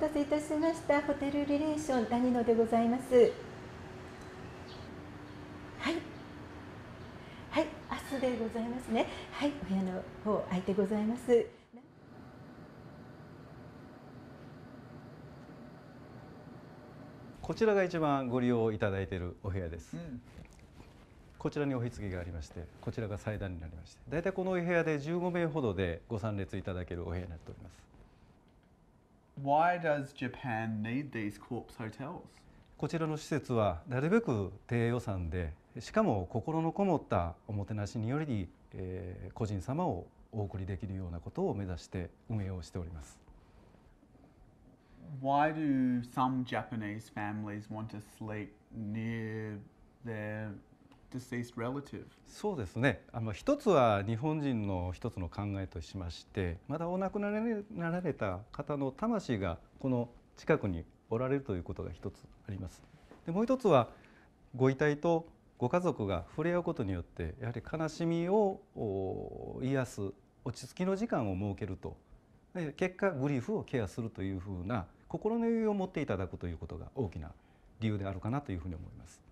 待たせいたしましたホテルリレーション谷野でございますはいはい明日でございますねはいお部屋の方空いてございますこちらが一番ご利用いただいているお部屋です、うん、こちらにお棺がありましてこちらが祭壇になりましてだいたいこのお部屋で15名ほどでご参列いただけるお部屋になっております Why does Japan need these corpse hotels? こちらの施設はなるべく低予算でしかも心のこもったおもてなしにより、えー、個人様をお送りできるようなことを目指して運営をしております。Why do some Japanese families want to sleep near their そうですねあの一つは日本人の一つの考えとしましてまだお亡くなりになられた方の魂がこの近くにおられるということが一つあります。でもう一つはご遺体とご家族が触れ合うことによってやはり悲しみを癒す落ち着きの時間を設けると結果グリーフをケアするというふうな心の余裕を持っていただくということが大きな理由であるかなというふうに思います。